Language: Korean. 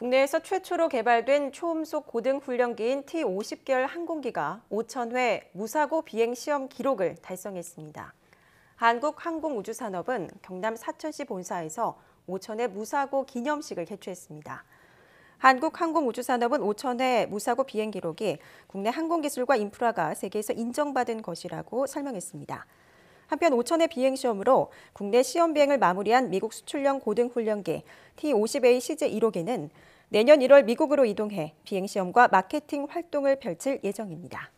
국내에서 최초로 개발된 초음속 고등훈련기인 T-50계열 항공기가 5천회 무사고 비행 시험 기록을 달성했습니다. 한국항공우주산업은 경남 사천시 본사에서 5 0회 무사고 기념식을 개최했습니다. 한국항공우주산업은 5 0회 무사고 비행 기록이 국내 항공기술과 인프라가 세계에서 인정받은 것이라고 설명했습니다. 한편 5천의 비행 시험으로 국내 시험 비행을 마무리한 미국 수출형 고등훈련기 T-50A CJ-1호기는 내년 1월 미국으로 이동해 비행 시험과 마케팅 활동을 펼칠 예정입니다.